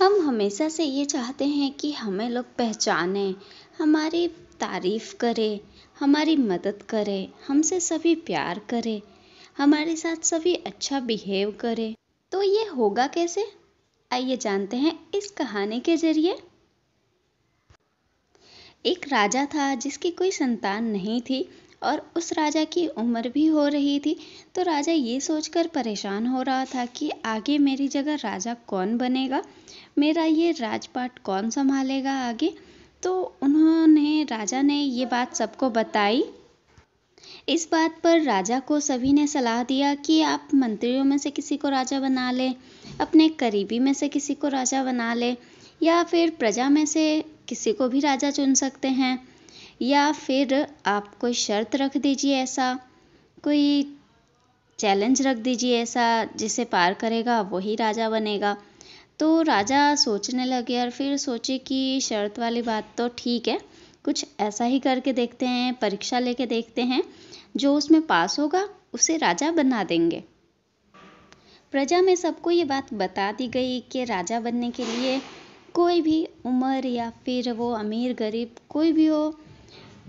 हम हमेशा से ये चाहते हैं कि हमें लोग पहचाने हमारी तारीफ करें हमारी मदद करें हमसे सभी प्यार करें हमारे साथ सभी अच्छा बिहेव करें तो ये होगा कैसे आइए जानते हैं इस कहानी के जरिए एक राजा था जिसकी कोई संतान नहीं थी और उस राजा की उम्र भी हो रही थी तो राजा ये सोचकर परेशान हो रहा था कि आगे मेरी जगह राजा कौन बनेगा मेरा ये राजपाट कौन संभालेगा आगे तो उन्होंने राजा ने ये बात सबको बताई इस बात पर राजा को सभी ने सलाह दिया कि आप मंत्रियों में से किसी को राजा बना लें अपने करीबी में से किसी को राजा बना लें या फिर प्रजा में से किसी को भी राजा चुन सकते हैं या फिर आप कोई शर्त रख दीजिए ऐसा कोई चैलेंज रख दीजिए ऐसा जिसे पार करेगा वही राजा बनेगा तो राजा सोचने लगे और फिर सोचे कि शर्त वाली बात तो ठीक है कुछ ऐसा ही करके देखते हैं परीक्षा लेके देखते हैं जो उसमें पास होगा उसे राजा बना देंगे प्रजा में सबको ये बात बता दी गई कि राजा बनने के लिए कोई भी उम्र या फिर वो अमीर गरीब कोई भी हो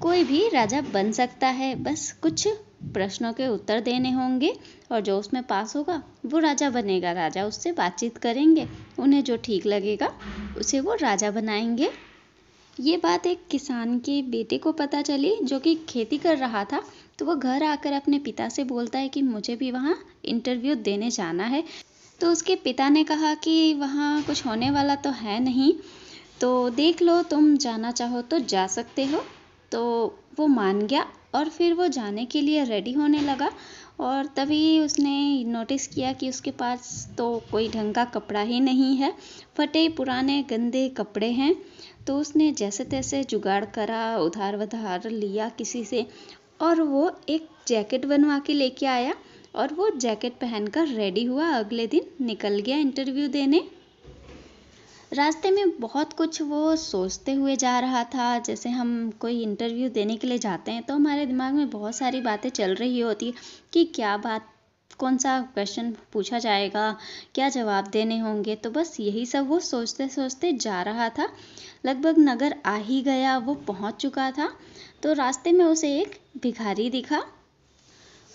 कोई भी राजा बन सकता है बस कुछ प्रश्नों के उत्तर देने होंगे और जो उसमें पास होगा वो राजा बनेगा राजा उससे बातचीत करेंगे उन्हें जो ठीक लगेगा उसे वो राजा बनाएंगे ये बात एक किसान के बेटे को पता चली जो कि खेती कर रहा था तो वो घर आकर अपने पिता से बोलता है कि मुझे भी वहाँ इंटरव्यू देने जाना है तो उसके पिता ने कहा कि वहाँ कुछ होने वाला तो है नहीं तो देख लो तुम जाना चाहो तो जा सकते हो तो वो मान गया और फिर वो जाने के लिए रेडी होने लगा और तभी उसने नोटिस किया कि उसके पास तो कोई ढंग का कपड़ा ही नहीं है फटे पुराने गंदे कपड़े हैं तो उसने जैसे तैसे जुगाड़ करा उधार वधार लिया किसी से और वो एक जैकेट बनवा के लेके आया और वो जैकेट पहनकर रेडी हुआ अगले दिन निकल गया इंटरव्यू देने रास्ते में बहुत कुछ वो सोचते हुए जा रहा था जैसे हम कोई इंटरव्यू देने के लिए जाते हैं तो हमारे दिमाग में बहुत सारी बातें चल रही होती है कि क्या बात कौन सा क्वेश्चन पूछा जाएगा क्या जवाब देने होंगे तो बस यही सब वो सोचते सोचते जा रहा था लगभग नगर आ ही गया वो पहुंच चुका था तो रास्ते में उसे एक भिखारी दिखा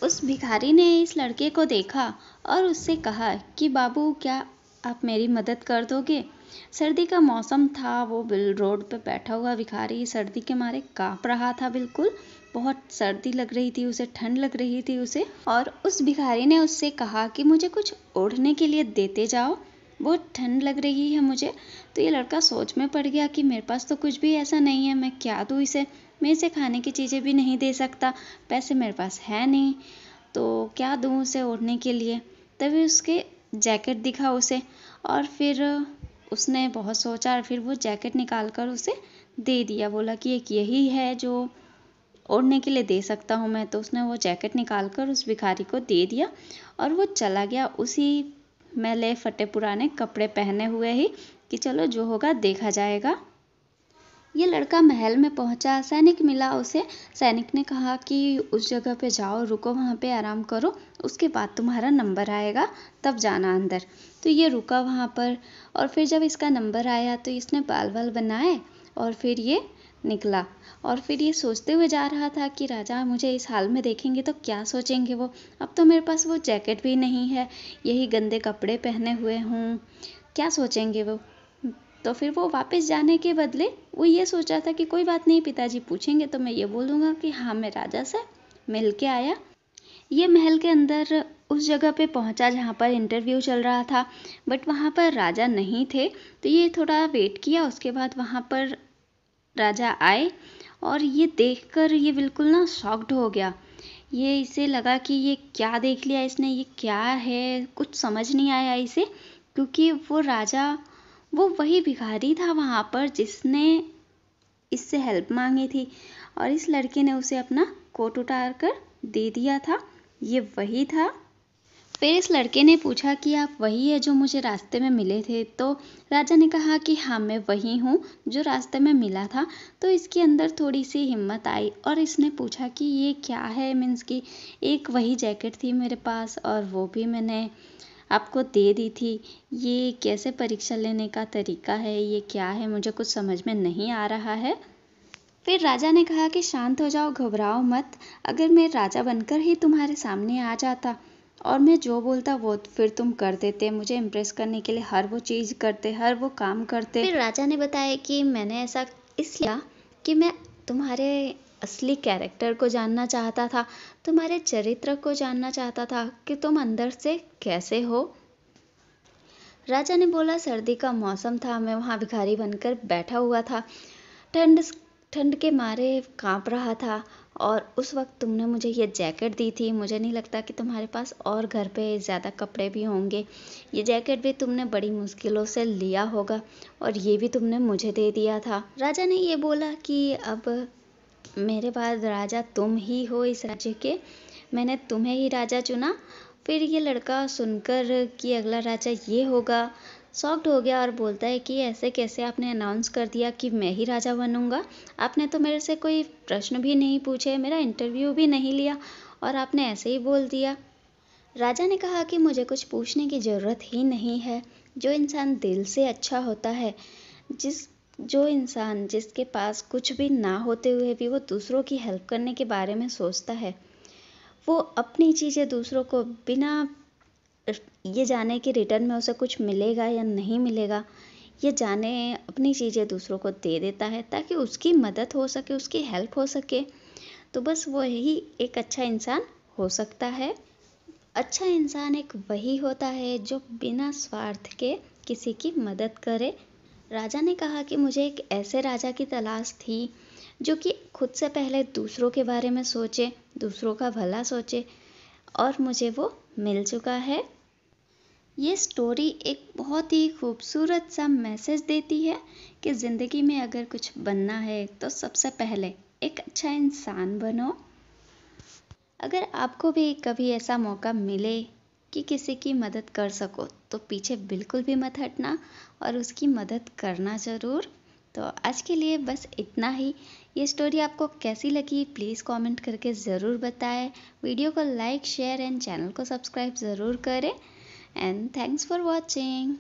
उस भिखारी ने इस लड़के को देखा और उससे कहा कि बाबू क्या आप मेरी मदद कर दोगे सर्दी का मौसम था वो बिल रोड पे बैठा हुआ भिखारी सर्दी के मारे काँप रहा था बिल्कुल बहुत सर्दी लग रही थी उसे ठंड लग रही थी उसे और उस भिखारी ने उससे कहा कि मुझे कुछ ओढ़ने के लिए देते जाओ बहुत ठंड लग रही है मुझे तो ये लड़का सोच में पड़ गया कि मेरे पास तो कुछ भी ऐसा नहीं है मैं क्या दूँ इसे मैं इसे खाने की चीज़ें भी नहीं दे सकता पैसे मेरे पास है नहीं तो क्या दूँ उसे ओढ़ने के लिए तभी उसके जैकेट दिखा उसे और फिर उसने बहुत सोचा और फिर वो जैकेट निकाल कर उसे दे दिया बोला कि एक यही है जो ओढ़ने के लिए दे सकता हूँ मैं तो उसने वो जैकेट निकाल कर उस भिखारी को दे दिया और वो चला गया उसी मैले फटे पुराने कपड़े पहने हुए ही कि चलो जो होगा देखा जाएगा ये लड़का महल में पहुंचा सैनिक मिला उसे सैनिक ने कहा कि उस जगह पे जाओ रुको वहाँ पे आराम करो उसके बाद तुम्हारा नंबर आएगा तब जाना अंदर तो ये रुका वहाँ पर और फिर जब इसका नंबर आया तो इसने बाल बाल बनाए और फिर ये निकला और फिर ये सोचते हुए जा रहा था कि राजा मुझे इस हाल में देखेंगे तो क्या सोचेंगे वो अब तो मेरे पास वो जैकेट भी नहीं है यही गंदे कपड़े पहने हुए हूँ क्या सोचेंगे वो तो फिर वो वापस जाने के बदले वो ये सोचा था कि कोई बात नहीं पिताजी पूछेंगे तो मैं ये बोलूँगा कि हाँ मैं राजा से मिल के आया ये महल के अंदर उस जगह पे पहुंचा जहाँ पर इंटरव्यू चल रहा था बट वहाँ पर राजा नहीं थे तो ये थोड़ा वेट किया उसके बाद वहाँ पर राजा आए और ये देखकर ये बिल्कुल ना शॉक्ड हो गया ये इसे लगा कि ये क्या देख लिया इसने ये क्या है कुछ समझ नहीं आया इसे क्योंकि वो राजा वो वही भिखारी था वहाँ पर जिसने इससे हेल्प मांगी थी और इस लड़के ने उसे अपना कोट उतार कर दे दिया था ये वही था फिर इस लड़के ने पूछा कि आप वही है जो मुझे रास्ते में मिले थे तो राजा ने कहा कि हाँ मैं वही हूँ जो रास्ते में मिला था तो इसके अंदर थोड़ी सी हिम्मत आई और इसने पूछा कि ये क्या है मीन्स कि एक वही जैकेट थी मेरे पास और वो भी मैंने आपको दे दी थी ये कैसे परीक्षा लेने का तरीका है ये क्या है मुझे कुछ समझ में नहीं आ रहा है फिर राजा ने कहा कि शांत हो जाओ घबराओ मत अगर मैं राजा बनकर ही तुम्हारे सामने आ जाता और मैं जो बोलता वो फिर तुम कर देते मुझे इम्प्रेस करने के लिए हर वो चीज़ करते हर वो काम करते फिर राजा ने बताया कि मैंने ऐसा इसलिए कि मैं तुम्हारे असली कैरेक्टर को जानना चाहता था तुम्हारे चरित्र को जानना चाहता था कि तुम अंदर से कैसे हो राजा ने बोला सर्दी का मौसम था मैं वहाँ भिखारी बनकर बैठा हुआ था ठंड ठंड के मारे कांप रहा था और उस वक्त तुमने मुझे ये जैकेट दी थी मुझे नहीं लगता कि तुम्हारे पास और घर पे ज़्यादा कपड़े भी होंगे ये जैकेट भी तुमने बड़ी मुश्किलों से लिया होगा और ये भी तुमने मुझे दे दिया था राजा ने ये बोला कि अब मेरे बाद राजा तुम ही हो इस राज्य के मैंने तुम्हें ही राजा चुना फिर ये लड़का सुनकर कि अगला राजा ये होगा सॉफ्ट हो गया और बोलता है कि ऐसे कैसे आपने अनाउंस कर दिया कि मैं ही राजा बनूंगा आपने तो मेरे से कोई प्रश्न भी नहीं पूछे मेरा इंटरव्यू भी नहीं लिया और आपने ऐसे ही बोल दिया राजा ने कहा कि मुझे कुछ पूछने की ज़रूरत ही नहीं है जो इंसान दिल से अच्छा होता है जिस जो इंसान जिसके पास कुछ भी ना होते हुए भी वो दूसरों की हेल्प करने के बारे में सोचता है वो अपनी चीज़ें दूसरों को बिना ये जाने कि रिटर्न में उसे कुछ मिलेगा या नहीं मिलेगा ये जाने अपनी चीज़ें दूसरों को दे देता है ताकि उसकी मदद हो सके उसकी हेल्प हो सके तो बस वो ही एक अच्छा इंसान हो सकता है अच्छा इंसान एक वही होता है जो बिना स्वार्थ के किसी की मदद करे राजा ने कहा कि मुझे एक ऐसे राजा की तलाश थी जो कि खुद से पहले दूसरों के बारे में सोचे दूसरों का भला सोचे और मुझे वो मिल चुका है ये स्टोरी एक बहुत ही खूबसूरत सा मैसेज देती है कि ज़िंदगी में अगर कुछ बनना है तो सबसे पहले एक अच्छा इंसान बनो अगर आपको भी कभी ऐसा मौका मिले कि किसी की मदद कर सको तो पीछे बिल्कुल भी मत हटना और उसकी मदद करना ज़रूर तो आज के लिए बस इतना ही ये स्टोरी आपको कैसी लगी प्लीज़ कमेंट करके ज़रूर बताएं वीडियो को लाइक शेयर एंड चैनल को सब्सक्राइब ज़रूर करें एंड थैंक्स फॉर वॉचिंग